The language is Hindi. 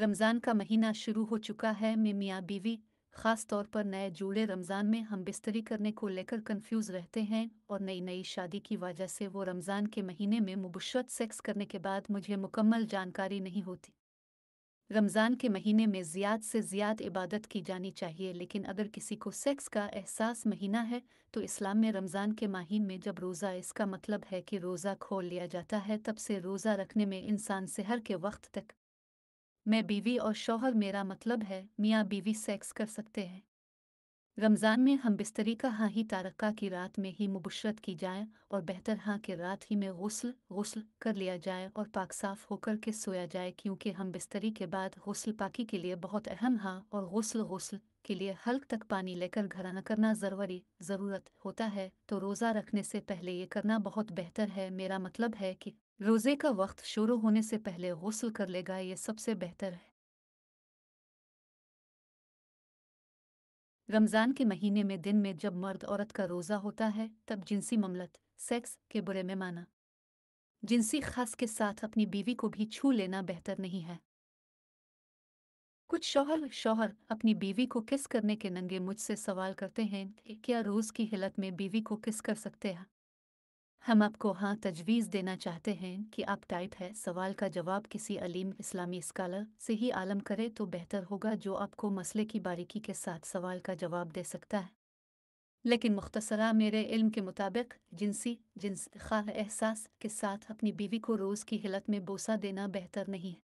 रमज़ान का महीना शुरू हो चुका है मैं मियाँ बीवी खास तौर पर नए जूड़े रमज़ान में हम बिस्तरी करने को लेकर कंफ्यूज रहते हैं और नई नई शादी की वजह से वो रमज़ान के महीने में मुबशत सेक्स करने के बाद मुझे मुकम्मल जानकारी नहीं होती रमज़ान के महीने में ज़्याद से ज़्यादा इबादत की जानी चाहिए लेकिन अगर किसी को सेक्स का एहसास महीना है तो इस्लाम में रमज़ान के माहिन में जब रोज़ा इसका मतलब है कि रोज़ा खोल लिया जाता है तब से रोज़ा रखने में इंसान सेहर के वक्त तक मैं बीवी और शौहर मेरा मतलब है मियाँ बीवी सेक्स कर सकते हैं रमज़ान में हम बिस्तरी का हाँ ही तारका की रात में ही मुबशरत की जाए और बेहतर हाँ के रात ही में गसल गसल कर लिया जाए और पाक साफ होकर के सोया जाए क्योंकि हम बिस्तरी के बाद गसल पाकी के लिए बहुत अहम हाँ और गसल गसल के लिए हल्क तक पानी लेकर घराना करना ज़रूरी ज़रूरत होता है तो रोज़ा रखने से पहले ये करना बहुत बेहतर है मेरा मतलब है कि रोज़े का वक्त शुरू होने से पहले गौसल कर लेगा ये सबसे बेहतर है रमज़ान के महीने में दिन में जब मर्द औरत का रोज़ा होता है तब जिनसी ममलत सेक्स के बुरे में माना जिनसी खास के साथ अपनी बीवी को भी छू लेना बेहतर नहीं है कुछ शौहर शौहर अपनी बीवी को किस करने के नंगे मुझसे सवाल करते हैं कि क्या रोज़ की हिलत में बीवी को किस कर सकते हैं हम आपको हाँ तजवीज़ देना चाहते हैं कि आप टाइप है सवाल का जवाब किसी अलीम इस्लामी स्कॉलर से ही आलम करें तो बेहतर होगा जो आपको मसले की बारीकी के साथ सवाल का जवाब दे सकता है लेकिन मुख्तसरा मेरे इल्म के मुताबिक जिनसी जिन्स खा एहसास के साथ अपनी बीवी को रोज़ की हिलत में बोसा देना बेहतर नहीं है